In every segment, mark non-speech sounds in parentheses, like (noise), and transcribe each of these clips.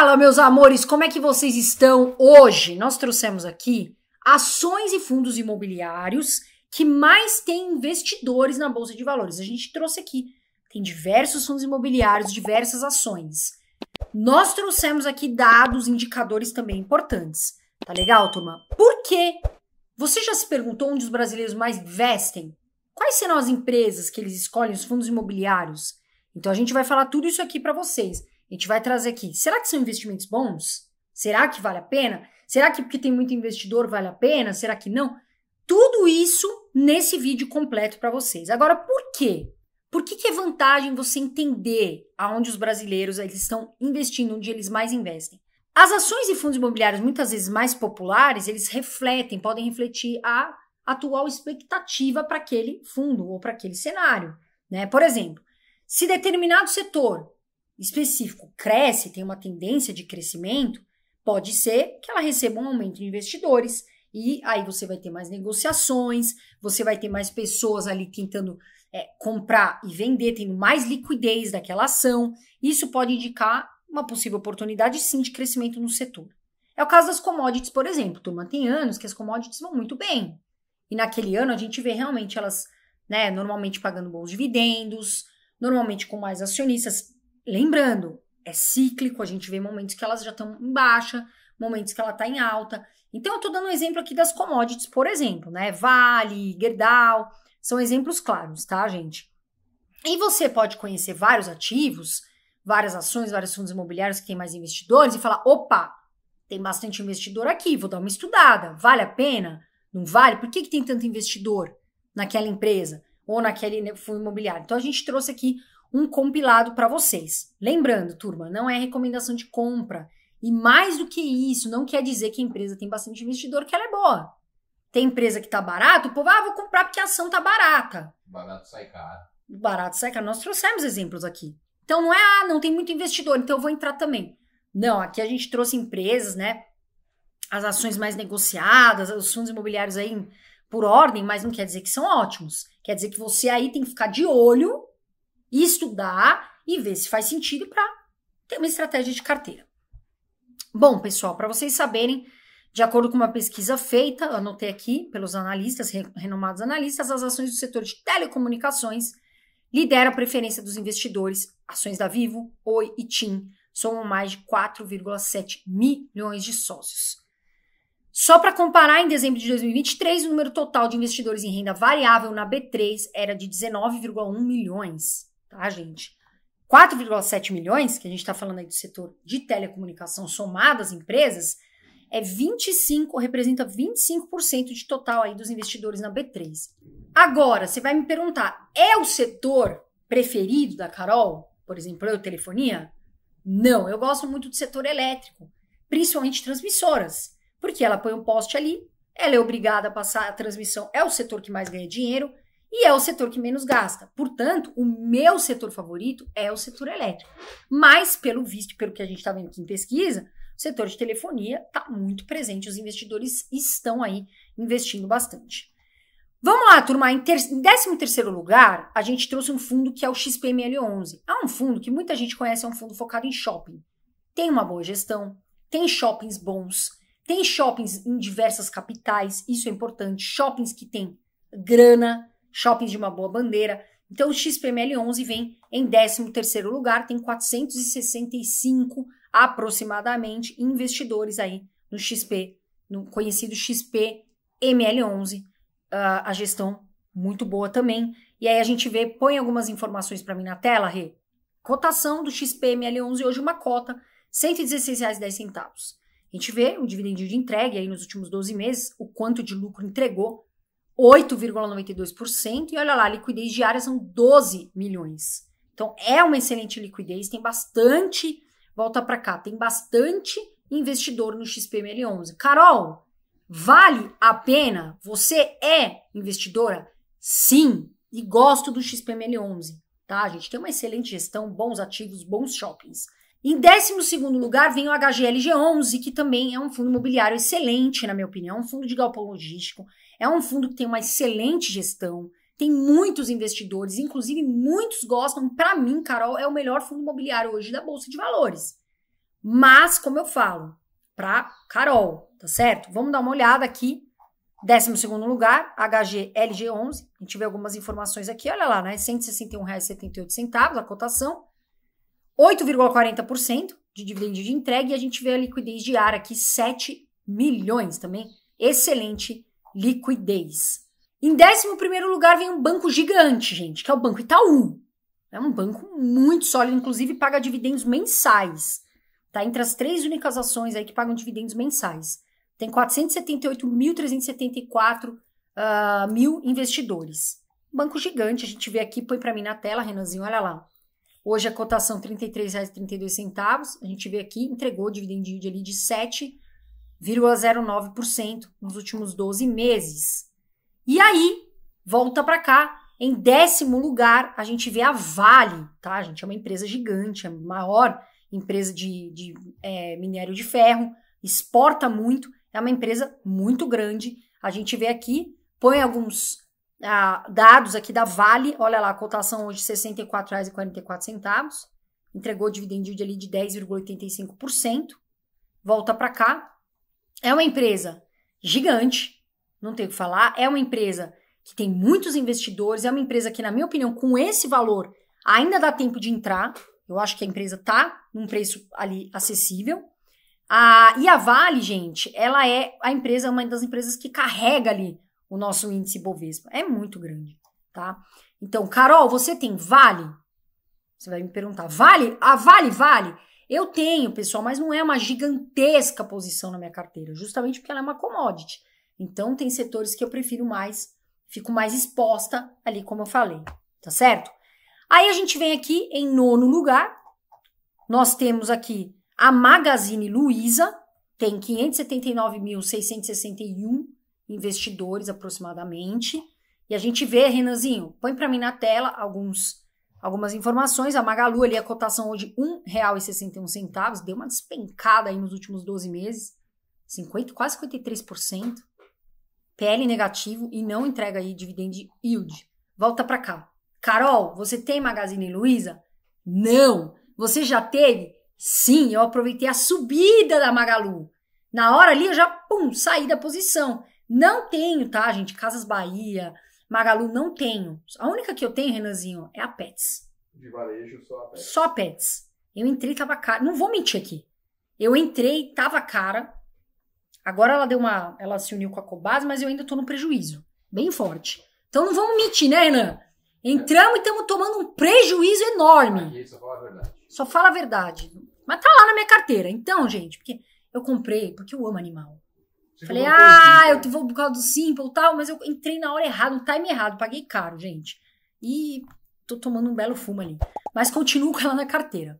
Fala, meus amores, como é que vocês estão hoje? Nós trouxemos aqui ações e fundos imobiliários que mais têm investidores na bolsa de valores. A gente trouxe aqui tem diversos fundos imobiliários, diversas ações. Nós trouxemos aqui dados, indicadores também importantes. Tá legal, turma? Por quê? Você já se perguntou onde os brasileiros mais investem? Quais serão as empresas que eles escolhem os fundos imobiliários? Então a gente vai falar tudo isso aqui para vocês. A gente vai trazer aqui. Será que são investimentos bons? Será que vale a pena? Será que porque tem muito investidor vale a pena? Será que não? Tudo isso nesse vídeo completo para vocês. Agora, por quê? Por que, que é vantagem você entender aonde os brasileiros eles estão investindo, onde eles mais investem? As ações e fundos imobiliários, muitas vezes mais populares, eles refletem, podem refletir a atual expectativa para aquele fundo ou para aquele cenário. Né? Por exemplo, se determinado setor específico cresce, tem uma tendência de crescimento, pode ser que ela receba um aumento de investidores e aí você vai ter mais negociações, você vai ter mais pessoas ali tentando é, comprar e vender, tendo mais liquidez daquela ação. Isso pode indicar uma possível oportunidade sim de crescimento no setor. É o caso das commodities, por exemplo. Turma, tem anos que as commodities vão muito bem. E naquele ano a gente vê realmente elas, né, normalmente pagando bons dividendos, normalmente com mais acionistas, Lembrando, é cíclico, a gente vê momentos que elas já estão em baixa, momentos que ela está em alta. Então, eu estou dando um exemplo aqui das commodities, por exemplo, né? Vale, Gerdau, são exemplos claros, tá, gente? E você pode conhecer vários ativos, várias ações, vários fundos imobiliários que têm mais investidores e falar: opa, tem bastante investidor aqui, vou dar uma estudada, vale a pena? Não vale? Por que, que tem tanto investidor naquela empresa ou naquele né, fundo imobiliário? Então, a gente trouxe aqui um compilado para vocês. Lembrando, turma, não é recomendação de compra. E mais do que isso, não quer dizer que a empresa tem bastante investidor que ela é boa. Tem empresa que está barato, o povo, ah, vou comprar porque a ação está barata. Barato sai caro. Barato sai caro. Nós trouxemos exemplos aqui. Então não é, ah, não tem muito investidor, então eu vou entrar também. Não, aqui a gente trouxe empresas, né? As ações mais negociadas, os fundos imobiliários aí por ordem, mas não quer dizer que são ótimos. Quer dizer que você aí tem que ficar de olho e estudar e ver se faz sentido para ter uma estratégia de carteira. Bom, pessoal, para vocês saberem, de acordo com uma pesquisa feita, anotei aqui pelos analistas, renomados analistas, as ações do setor de telecomunicações lideram a preferência dos investidores. Ações da Vivo, Oi e TIM somam mais de 4,7 milhões de sócios. Só para comparar, em dezembro de 2023, o número total de investidores em renda variável na B3 era de 19,1 milhões tá, gente? 4,7 milhões, que a gente está falando aí do setor de telecomunicação somado às empresas, é 25, representa 25% de total aí dos investidores na B3. Agora, você vai me perguntar, é o setor preferido da Carol? Por exemplo, eu, telefonia? Não, eu gosto muito do setor elétrico, principalmente transmissoras, porque ela põe um poste ali, ela é obrigada a passar a transmissão, é o setor que mais ganha dinheiro, e é o setor que menos gasta. Portanto, o meu setor favorito é o setor elétrico. Mas, pelo visto, pelo que a gente está vendo aqui em pesquisa, o setor de telefonia está muito presente, os investidores estão aí investindo bastante. Vamos lá, turma. Em, ter... em 13 lugar, a gente trouxe um fundo que é o XPML11. É um fundo que muita gente conhece, é um fundo focado em shopping. Tem uma boa gestão, tem shoppings bons, tem shoppings em diversas capitais, isso é importante. Shoppings que têm grana, shoppings de uma boa bandeira. Então o XPML11 vem em 13º lugar, tem 465 aproximadamente investidores aí no XP, no conhecido XPML11, ah, a gestão muito boa também. E aí a gente vê, põe algumas informações para mim na tela, Rê. Cotação do XPML11 hoje uma cota R$ 116,10. A gente vê o dividendo de entregue aí nos últimos 12 meses, o quanto de lucro entregou, 8,92% e olha lá, a liquidez diária são 12 milhões. Então é uma excelente liquidez, tem bastante, volta para cá, tem bastante investidor no XPML11. Carol, vale a pena? Você é investidora? Sim, e gosto do XPML11, tá? A gente tem uma excelente gestão, bons ativos, bons shoppings. Em 12 lugar vem o HGLG11, que também é um fundo imobiliário excelente, na minha opinião, é um fundo de galpão logístico é um fundo que tem uma excelente gestão, tem muitos investidores, inclusive muitos gostam. Para mim, Carol, é o melhor fundo imobiliário hoje da Bolsa de Valores. Mas, como eu falo, para Carol, tá certo? Vamos dar uma olhada aqui. 12 lugar, HGLG11. A gente vê algumas informações aqui, olha lá, né? R$ 161,78 a cotação. 8,40% de dividendo de entrega e a gente vê a liquidez diária aqui, 7 milhões também. Excelente liquidez. Em 11 lugar vem um banco gigante, gente, que é o Banco Itaú. É um banco muito sólido, inclusive paga dividendos mensais. Tá entre as três únicas ações aí que pagam dividendos mensais. Tem 478.374 uh, ah, mil investidores. Banco gigante, a gente vê aqui, põe para mim na tela, Renanzinho, olha lá. Hoje a cotação R$ 33,32. A gente vê aqui, entregou dividendo ali de 7 0,09% nos últimos 12 meses. E aí, volta para cá, em décimo lugar, a gente vê a Vale, tá? gente é uma empresa gigante, é a maior empresa de, de é, minério de ferro, exporta muito, é uma empresa muito grande. A gente vê aqui, põe alguns ah, dados aqui da Vale, olha lá, a cotação hoje R$ 64,44, entregou dividendo de ali de 10,85%, volta para cá, é uma empresa gigante, não tenho o que falar, é uma empresa que tem muitos investidores, é uma empresa que, na minha opinião, com esse valor ainda dá tempo de entrar. Eu acho que a empresa está num preço ali acessível. A, e a Vale, gente, ela é a empresa, uma das empresas que carrega ali o nosso índice Bovespa. É muito grande, tá? Então, Carol, você tem Vale? Você vai me perguntar, Vale? A Vale, Vale? Eu tenho, pessoal, mas não é uma gigantesca posição na minha carteira, justamente porque ela é uma commodity. Então, tem setores que eu prefiro mais, fico mais exposta ali, como eu falei, tá certo? Aí a gente vem aqui em nono lugar. Nós temos aqui a Magazine Luiza, tem 579.661 investidores aproximadamente. E a gente vê, Renanzinho, põe para mim na tela alguns algumas informações. A Magalu ali, a cotação hoje R$ 1,61, deu uma despencada aí nos últimos 12 meses, 50, quase 53%. PL negativo e não entrega aí dividend yield. Volta para cá. Carol, você tem Magazine Luiza? Não. Você já teve? Sim, eu aproveitei a subida da Magalu. Na hora ali eu já, pum, saí da posição. Não tenho, tá, gente? Casas Bahia, Magalu não tenho. A única que eu tenho, Renanzinho, é a Pets. De varejo, só a Pets. Só a Pets. Eu entrei, tava cara. Não vou mentir aqui. Eu entrei, tava cara. Agora ela deu uma. Ela se uniu com a Cobase, mas eu ainda tô no prejuízo. Bem forte. Então não vamos mentir, né, Renan? Entramos é. e estamos tomando um prejuízo enorme. Aí, só fala a verdade. Só fala a verdade. Mas tá lá na minha carteira. Então, gente, porque eu comprei, porque eu amo animal. Você Falei, ah, eu vou por causa do Simple e tal, mas eu entrei na hora errada, no time errado, paguei caro, gente. E tô tomando um belo fumo ali. Mas continuo com ela na carteira.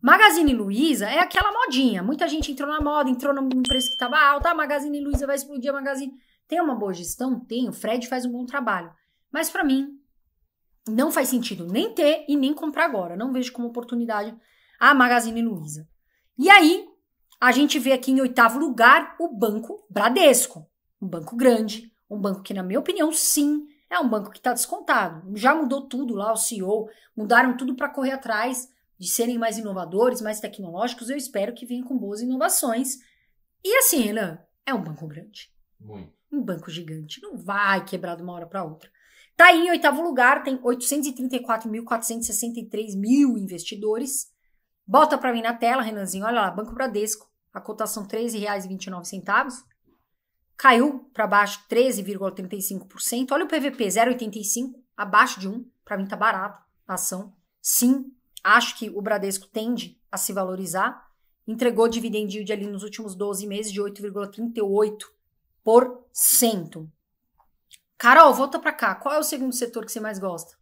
Magazine Luiza é aquela modinha. Muita gente entrou na moda, entrou num preço que tava alto. a ah, Magazine Luiza vai explodir a Magazine. Tem uma boa gestão? Tem. O Fred faz um bom trabalho. Mas para mim, não faz sentido nem ter e nem comprar agora. Não vejo como oportunidade a Magazine Luiza. E aí, a gente vê aqui em oitavo lugar o Banco Bradesco, um banco grande, um banco que, na minha opinião, sim, é um banco que está descontado. Já mudou tudo lá, o CEO, mudaram tudo para correr atrás de serem mais inovadores, mais tecnológicos. Eu espero que venham com boas inovações. E assim, Renan, é um banco grande. Muito. Um banco gigante. Não vai quebrar de uma hora para outra. Está aí em oitavo lugar, tem 834.463 mil investidores. Bota para mim na tela, Renanzinho. Olha lá, Banco Bradesco, a cotação R$ 13,29. Caiu para baixo 13,35%. Olha o PVP, 0,85, abaixo de 1. Para mim tá barato a ação. Sim, acho que o Bradesco tende a se valorizar. Entregou dividend yield ali nos últimos 12 meses de 8,38%. Carol, volta para cá. Qual é o segundo setor que você mais gosta?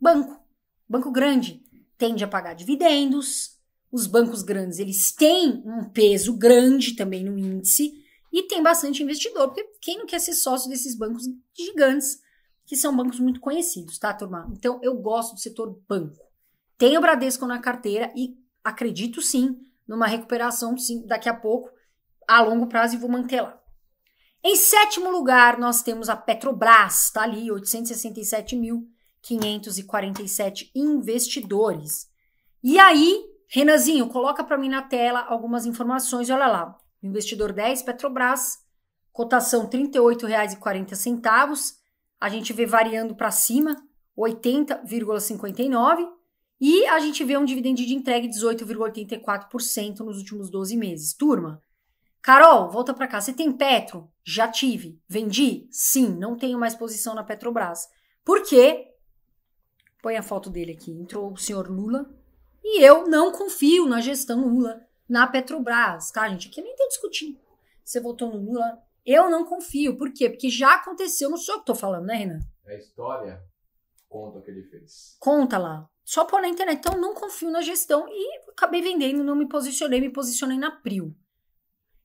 Banco. Banco grande tende a pagar dividendos, os bancos grandes eles têm um peso grande também no índice e tem bastante investidor, porque quem não quer ser sócio desses bancos gigantes, que são bancos muito conhecidos, tá, turma? Então eu gosto do setor banco. Tenho o Bradesco na carteira e acredito sim numa recuperação sim daqui a pouco, a longo prazo e vou manter lá. Em sétimo lugar, nós temos a Petrobras, tá ali, 867 mil 547 investidores. E aí, Renanzinho, coloca para mim na tela algumas informações. Olha lá, investidor 10, Petrobras, cotação R$ 38,40. A gente vê variando para cima, 80,59. E a gente vê um dividendo de entrega de 18,84% nos últimos 12 meses. Turma, Carol, volta para cá. Você tem Petro? Já tive. Vendi? Sim, não tenho mais posição na Petrobras. Por quê? põe a foto dele aqui, entrou o senhor Lula, e eu não confio na gestão Lula, na Petrobras, tá, gente? Aqui nem tem discutindo. Você votou no Lula, eu não confio. Por quê? Porque já aconteceu, não sou eu que tô falando, né, Renan? É a história conta o que ele fez. Conta lá. Só pôr na internet. Então, não confio na gestão e acabei vendendo, não me posicionei, me posicionei na Prio.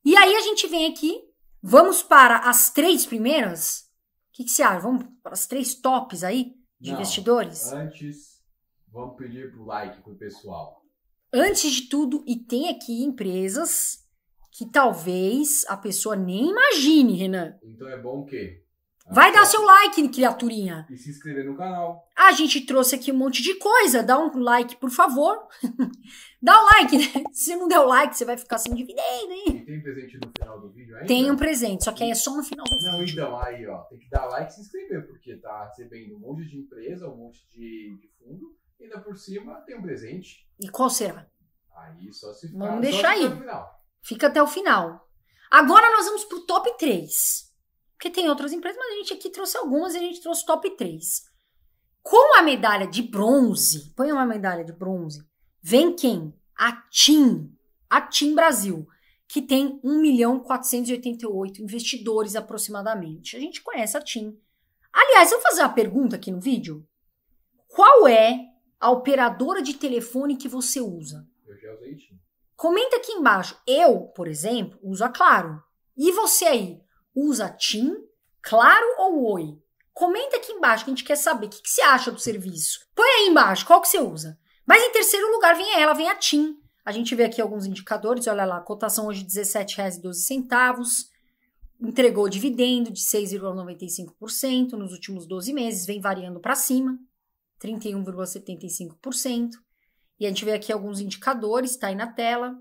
E aí a gente vem aqui, vamos para as três primeiras? O que, que você acha? Vamos para as três tops aí? de não, investidores? Antes, vamos pedir pro like pro pessoal. Antes de tudo, e tem aqui empresas que talvez a pessoa nem imagine, Renan. Então é bom o quê? Vai dar seu like, criaturinha. E se inscrever no canal. A gente trouxe aqui um monte de coisa. Dá um like, por favor. (laughs) Dá um like, né? Se não der o like, você vai ficar sem dividendo, hein? E tem presente no final do vídeo ainda? Tem um presente, só que aí é só no final do não, vídeo. Não, então, aí, ó. Tem que dar like e se inscrever, porque tá recebendo um monte de empresa, um monte de, de fundo. E ainda por cima tem um presente. E qual será? Aí só se for. Vamos deixar aí. Fica até o final. Agora nós vamos pro top 3. Porque tem outras empresas, mas a gente aqui trouxe algumas e a gente trouxe top 3. Com a medalha de bronze, põe uma medalha de bronze, vem quem? A TIM, a TIM Brasil, que tem 1 milhão 488 investidores aproximadamente. A gente conhece a TIM. Aliás, eu vou fazer uma pergunta aqui no vídeo. Qual é a operadora de telefone que você usa? Eu já usei TIM. Comenta aqui embaixo. Eu, por exemplo, uso a Claro. E você aí? Usa TIM, Claro ou Oi? Comenta aqui embaixo que a gente quer saber o que, que você acha do serviço. Põe aí embaixo qual que você usa. Mas em terceiro lugar vem ela, vem a TIM. A gente vê aqui alguns indicadores, olha lá, cotação hoje R$17,12. entregou dividendo de 6,95% nos últimos 12 meses, vem variando para cima, 31,75%. E a gente vê aqui alguns indicadores, está aí na tela.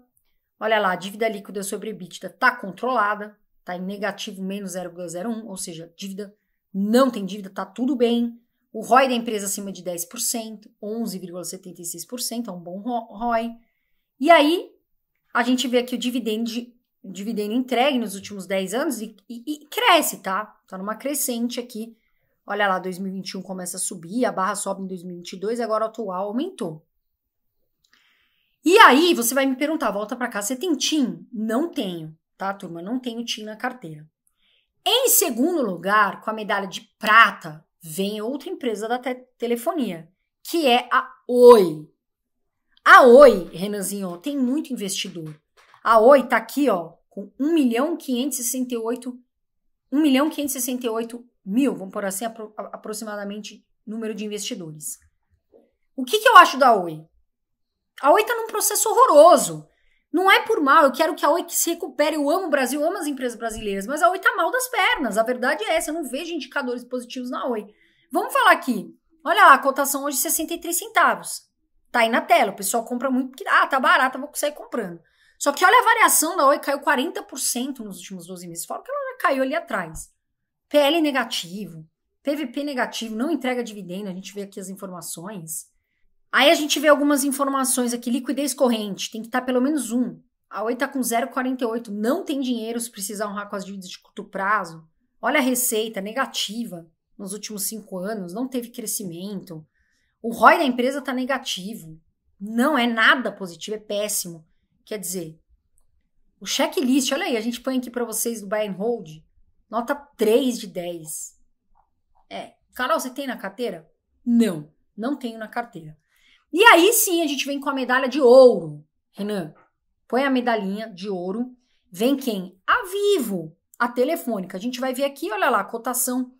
Olha lá, a dívida líquida sobre EBITDA está controlada, está em negativo menos 0,01, ou seja, dívida não tem dívida, tá tudo bem. O ROI da empresa acima de 10%, 11,76% é um bom ROI. E aí, a gente vê aqui o dividendo, dividendo entregue nos últimos 10 anos e, e, e cresce, tá? Tá numa crescente aqui. Olha lá, 2021 começa a subir, a barra sobe em 2022, agora o atual aumentou. E aí, você vai me perguntar, volta para cá, você tem TIM? Não tenho, tá, turma? Não tenho TIM na carteira. Em segundo lugar, com a medalha de prata, vem outra empresa da te telefonia, que é a Oi. A Oi, Renanzinho, tem muito investidor. A Oi tá aqui, ó, com 1 milhão 568 1 milhão 568 mil, vamos por assim, apro aproximadamente número de investidores. O que, que eu acho da Oi? A Oi está num processo horroroso. Não é por mal, eu quero que a Oi se recupere, eu amo o Brasil, amo as empresas brasileiras, mas a Oi tá mal das pernas, a verdade é essa, eu não vejo indicadores positivos na Oi. Vamos falar aqui, olha lá, a cotação hoje 63 centavos, tá aí na tela, o pessoal compra muito, porque, ah, tá barata, vou sair comprando. Só que olha a variação da Oi, caiu 40% nos últimos 12 meses, fora que ela já caiu ali atrás. PL negativo, PVP negativo, não entrega dividendo, a gente vê aqui as informações. Aí a gente vê algumas informações aqui. Liquidez corrente, tem que estar tá pelo menos um. A Oi está com 0,48, não tem dinheiro se precisar honrar com as dívidas de curto prazo. Olha a receita negativa nos últimos cinco anos, não teve crescimento. O ROI da empresa está negativo. Não é nada positivo, é péssimo. Quer dizer, o checklist, olha aí, a gente põe aqui para vocês do buy and hold, nota 3 de 10. É, Carol, você tem na carteira? Não, não tenho na carteira. E aí sim a gente vem com a medalha de ouro, Renan. Põe a medalhinha de ouro. Vem quem? A Vivo, a telefônica. A gente vai ver aqui, olha lá, cotação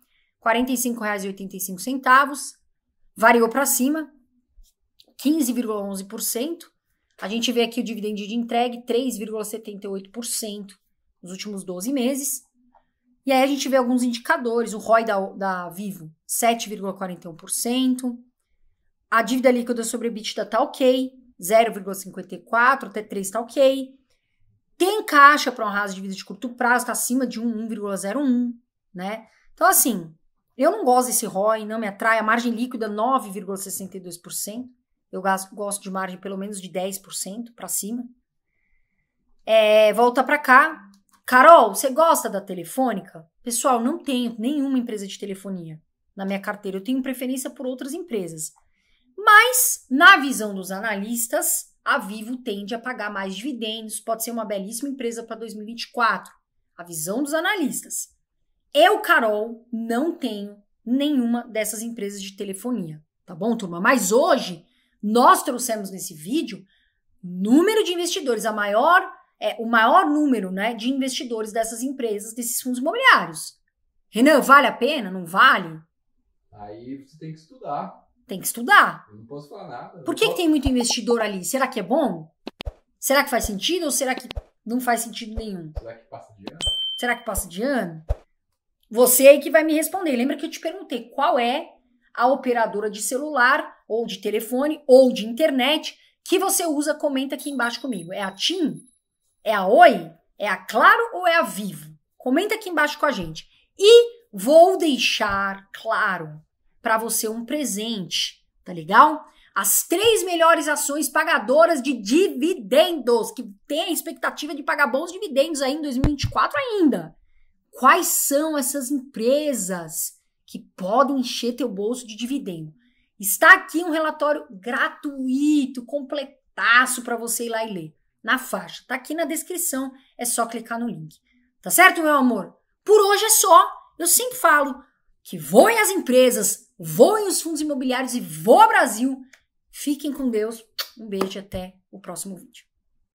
R$ 45,85. Variou para cima, 15,11%. A gente vê aqui o dividendo de entregue, 3,78% nos últimos 12 meses. E aí a gente vê alguns indicadores, o ROI da, da Vivo, 7,41% a dívida líquida sobre EBITDA está ok, 0,54 até 3 está ok. Tem caixa para honrar as dívidas de curto prazo, está acima de 1,01, né? Então, assim, eu não gosto desse ROI, não me atrai. A margem líquida 9,62%. Eu gosto de margem pelo menos de 10% para cima. É, volta para cá. Carol, você gosta da telefônica? Pessoal, não tenho nenhuma empresa de telefonia na minha carteira. Eu tenho preferência por outras empresas. Mas, na visão dos analistas, a Vivo tende a pagar mais dividendos, pode ser uma belíssima empresa para 2024. A visão dos analistas. Eu, Carol, não tenho nenhuma dessas empresas de telefonia, tá bom, turma? Mas hoje nós trouxemos nesse vídeo número de investidores, a maior é, o maior número né, de investidores dessas empresas, desses fundos imobiliários. Renan, vale a pena? Não vale? Aí você tem que estudar. Tem que estudar. Eu não posso falar nada. Por que, posso... que tem muito investidor ali? Será que é bom? Será que faz sentido ou será que não faz sentido nenhum? Será que passa de ano? Será que passa de ano? Você aí que vai me responder. Lembra que eu te perguntei qual é a operadora de celular ou de telefone ou de internet que você usa? Comenta aqui embaixo comigo. É a TIM? É a Oi? É a Claro ou é a Vivo? Comenta aqui embaixo com a gente. E vou deixar claro para você um presente, tá legal? As três melhores ações pagadoras de dividendos, que tem a expectativa de pagar bons dividendos aí em 2024 ainda. Quais são essas empresas que podem encher teu bolso de dividendo? Está aqui um relatório gratuito, completaço para você ir lá e ler. Na faixa, tá aqui na descrição, é só clicar no link. Tá certo, meu amor? Por hoje é só. Eu sempre falo que voem as empresas, voem os fundos imobiliários e voa Brasil. Fiquem com Deus. Um beijo e até o próximo vídeo.